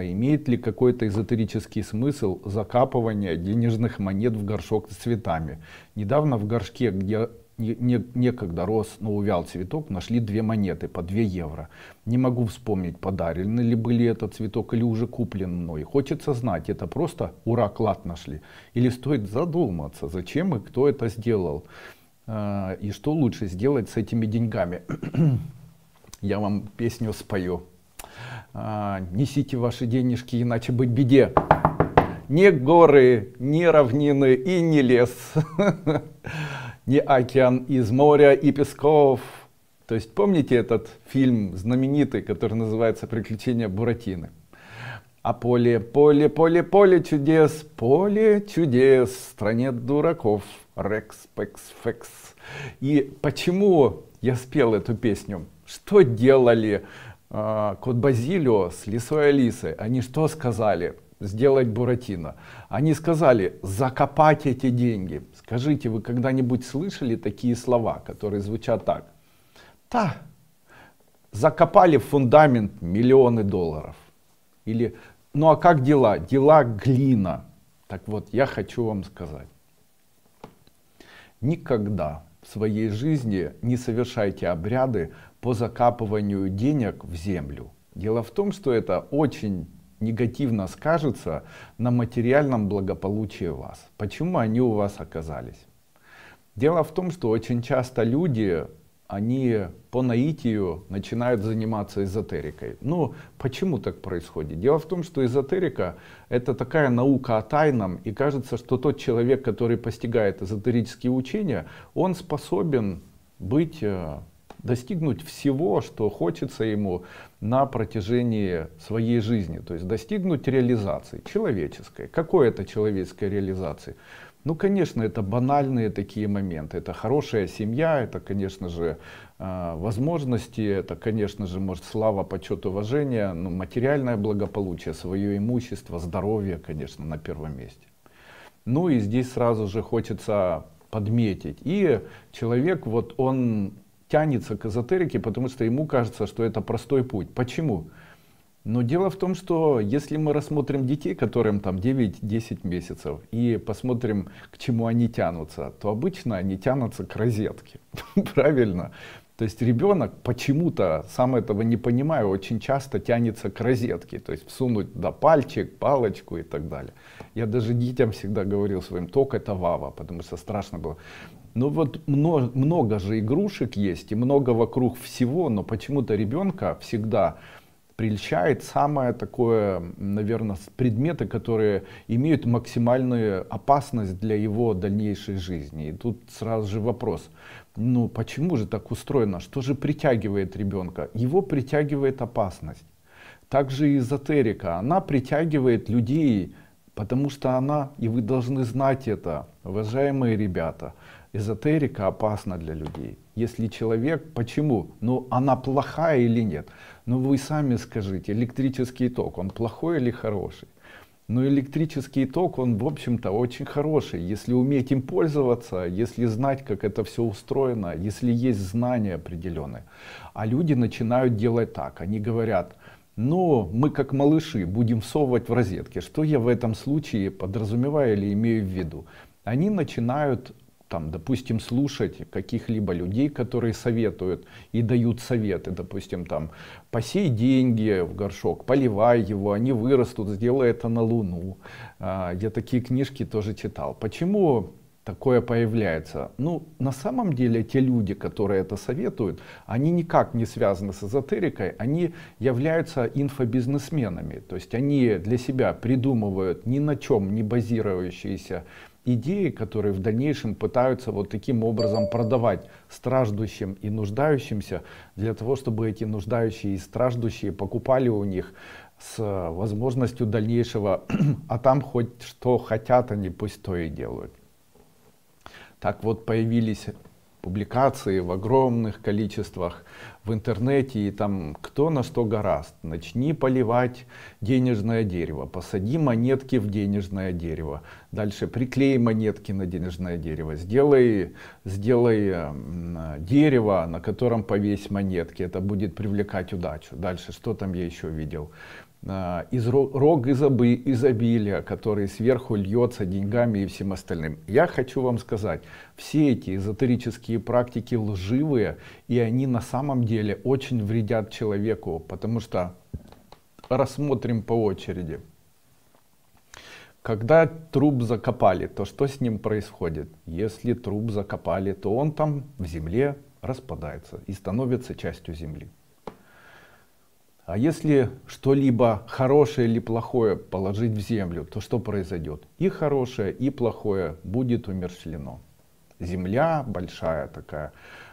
Имеет ли какой-то эзотерический смысл закапывание денежных монет в горшок с цветами? Недавно в горшке, где некогда рос, но увял цветок, нашли две монеты по 2 евро. Не могу вспомнить, подарили ли были этот цветок или уже куплен мной. Хочется знать, это просто ура, клад нашли. Или стоит задуматься, зачем и кто это сделал. А, и что лучше сделать с этими деньгами. Я вам песню спою. А, несите ваши денежки, иначе быть беде. Не горы, не равнины и не лес, не океан из моря и песков. То есть помните этот фильм знаменитый, который называется «Приключения Буратины»? А поле, поле, поле, поле чудес, поле чудес, в стране дураков, рекс, пекс, фекс. И почему я спел эту песню? Что делали а, кот Базилио с Лисой Алисой, они что сказали? Сделать Буратино. Они сказали, закопать эти деньги. Скажите, вы когда-нибудь слышали такие слова, которые звучат так? Да, закопали в фундамент миллионы долларов. Или, ну а как дела? Дела глина. Так вот, я хочу вам сказать. Никогда в своей жизни не совершайте обряды, по закапыванию денег в землю. Дело в том, что это очень негативно скажется на материальном благополучии вас. Почему они у вас оказались? Дело в том, что очень часто люди, они по наитию начинают заниматься эзотерикой. Ну, почему так происходит? Дело в том, что эзотерика — это такая наука о тайном, и кажется, что тот человек, который постигает эзотерические учения, он способен быть э, достигнуть всего, что хочется ему на протяжении своей жизни, то есть достигнуть реализации человеческой. Какой это человеческая реализации? Ну, конечно, это банальные такие моменты. Это хорошая семья, это, конечно же, а, возможности, это, конечно же, может, слава, почет, уважение, но материальное благополучие, свое имущество, здоровье, конечно, на первом месте. Ну и здесь сразу же хочется подметить. И человек, вот он тянется к эзотерике, потому что ему кажется, что это простой путь. Почему? Но дело в том, что если мы рассмотрим детей, которым там 9-10 месяцев, и посмотрим, к чему они тянутся, то обычно они тянутся к розетке, правильно? То есть ребенок почему-то, сам этого не понимая, очень часто тянется к розетке, то есть всунуть до пальчик, палочку и так далее. Я даже детям всегда говорил своим, только это вава, потому что страшно было. Но ну вот много, много же игрушек есть и много вокруг всего, но почему-то ребенка всегда прельщает самое такое, наверное, предметы, которые имеют максимальную опасность для его дальнейшей жизни. И тут сразу же вопрос, ну почему же так устроено, что же притягивает ребенка? Его притягивает опасность. Также эзотерика, она притягивает людей, потому что она, и вы должны знать это, уважаемые ребята, эзотерика опасна для людей. Если человек, почему? Ну, она плохая или нет? Ну, вы сами скажите, электрический ток, он плохой или хороший? Но ну, электрический ток, он, в общем-то, очень хороший. Если уметь им пользоваться, если знать, как это все устроено, если есть знания определенные. А люди начинают делать так. Они говорят, ну, мы как малыши будем совать в розетке. Что я в этом случае подразумеваю или имею в виду? Они начинают там, допустим, слушать каких-либо людей, которые советуют и дают советы, допустим, там, посей деньги в горшок, поливай его, они вырастут, сделай это на Луну. А, я такие книжки тоже читал. Почему такое появляется. Ну, на самом деле те люди, которые это советуют, они никак не связаны с эзотерикой, они являются инфобизнесменами. То есть они для себя придумывают ни на чем не базирующиеся идеи, которые в дальнейшем пытаются вот таким образом продавать страждущим и нуждающимся, для того, чтобы эти нуждающие и страждущие покупали у них с э, возможностью дальнейшего, а там хоть что хотят они, пусть то и делают. Так вот появились публикации в огромных количествах в интернете, и там кто на что гораст. Начни поливать денежное дерево, посади монетки в денежное дерево, дальше приклей монетки на денежное дерево, сделай, сделай дерево, на котором повесь монетки, это будет привлекать удачу. Дальше, что там я еще видел? Э, из рог изобилия, который сверху льется деньгами и всем остальным. Я хочу вам сказать, все эти эзотерические практики лживые, и они на самом деле очень вредят человеку, потому что рассмотрим по очереди. Когда труп закопали, то что с ним происходит? Если труп закопали, то он там в земле распадается и становится частью земли. А если что-либо хорошее или плохое положить в землю, то что произойдет? И хорошее, и плохое будет умерщвлено. Земля большая такая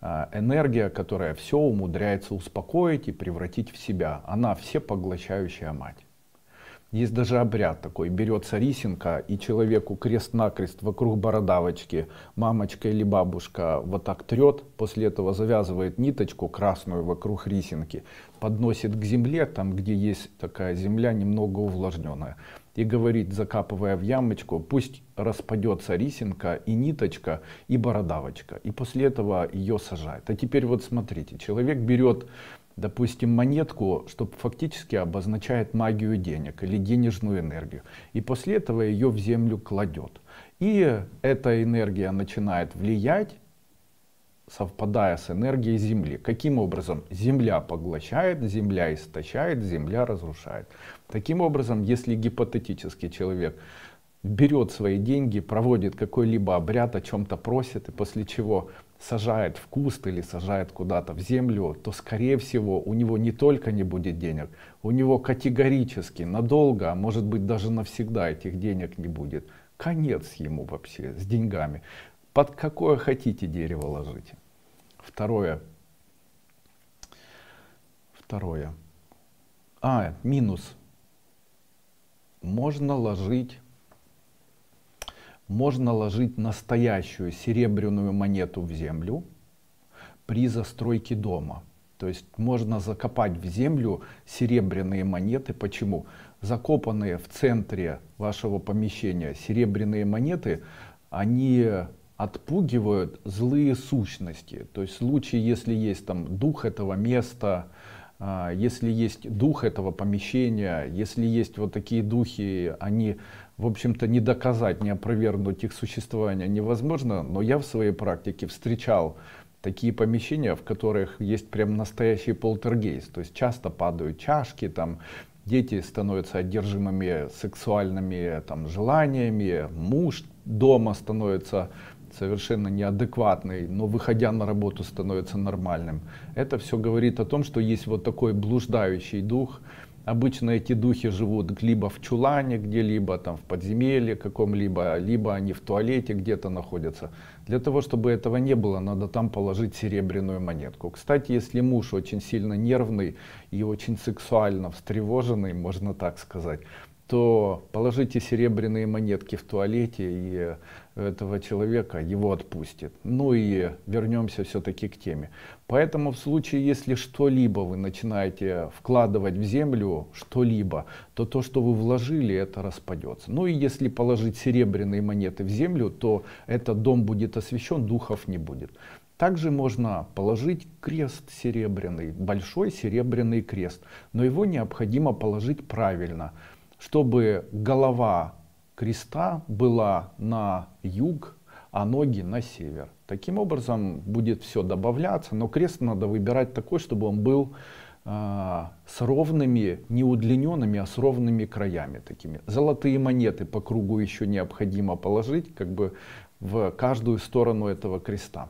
а, энергия, которая все умудряется успокоить и превратить в себя. Она всепоглощающая мать. Есть даже обряд такой, берется рисинка, и человеку крест-накрест вокруг бородавочки мамочка или бабушка вот так трет, после этого завязывает ниточку красную вокруг рисинки, подносит к земле, там где есть такая земля немного увлажненная, и говорит, закапывая в ямочку, пусть распадется рисинка и ниточка и бородавочка, и после этого ее сажает. А теперь вот смотрите, человек берет допустим, монетку, что фактически обозначает магию денег или денежную энергию. И после этого ее в землю кладет. И эта энергия начинает влиять, совпадая с энергией Земли. Каким образом? Земля поглощает, Земля истощает, Земля разрушает. Таким образом, если гипотетически человек берет свои деньги, проводит какой-либо обряд, о чем-то просит, и после чего сажает в куст или сажает куда-то в землю, то, скорее всего, у него не только не будет денег, у него категорически надолго, а может быть даже навсегда этих денег не будет. Конец ему вообще с деньгами. Под какое хотите дерево ложите. Второе. Второе. А, минус. Можно ложить можно ложить настоящую серебряную монету в землю при застройке дома. То есть можно закопать в землю серебряные монеты. Почему? Закопанные в центре вашего помещения серебряные монеты, они отпугивают злые сущности. То есть в случае, если есть там дух этого места, а, если есть дух этого помещения, если есть вот такие духи, они в общем-то, не доказать, не опровергнуть их существование невозможно, но я в своей практике встречал такие помещения, в которых есть прям настоящий полтергейст, то есть часто падают чашки, там дети становятся одержимыми сексуальными там, желаниями, муж дома становится совершенно неадекватный, но выходя на работу становится нормальным. Это все говорит о том, что есть вот такой блуждающий дух, Обычно эти духи живут либо в чулане где-либо, там, в подземелье каком-либо, либо они в туалете где-то находятся. Для того, чтобы этого не было, надо там положить серебряную монетку. Кстати, если муж очень сильно нервный и очень сексуально встревоженный, можно так сказать, то положите серебряные монетки в туалете и э, этого человека его отпустит. Ну и вернемся все-таки к теме. Поэтому в случае, если что-либо вы начинаете вкладывать в землю, что-либо, то то, что вы вложили, это распадется. Ну и если положить серебряные монеты в землю, то этот дом будет освещен, духов не будет. Также можно положить крест серебряный, большой серебряный крест, но его необходимо положить правильно – чтобы голова креста была на юг, а ноги на север. Таким образом будет все добавляться, но крест надо выбирать такой, чтобы он был а, с ровными, не удлиненными, а с ровными краями такими. Золотые монеты по кругу еще необходимо положить, как бы в каждую сторону этого креста.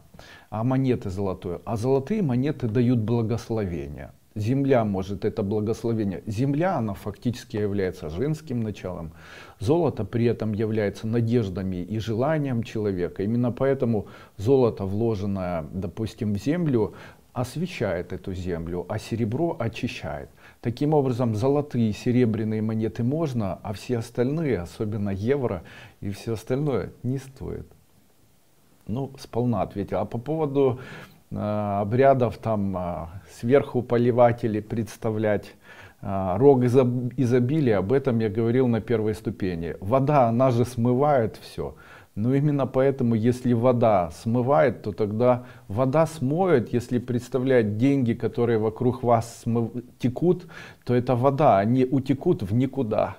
А монеты золотые. А золотые монеты дают благословение. Земля может это благословение. Земля, она фактически является женским началом. Золото при этом является надеждами и желанием человека. Именно поэтому золото, вложенное, допустим, в землю, освещает эту землю, а серебро очищает. Таким образом, золотые и серебряные монеты можно, а все остальные, особенно евро и все остальное, не стоит. Ну, сполна ответил. А по поводу Э, обрядов там э, сверху поливатели представлять э, рог изобилия, об этом я говорил на первой ступени. Вода, она же смывает все. Но именно поэтому, если вода смывает, то тогда вода смоет, если представлять деньги, которые вокруг вас смыв... текут, то это вода, они утекут в никуда.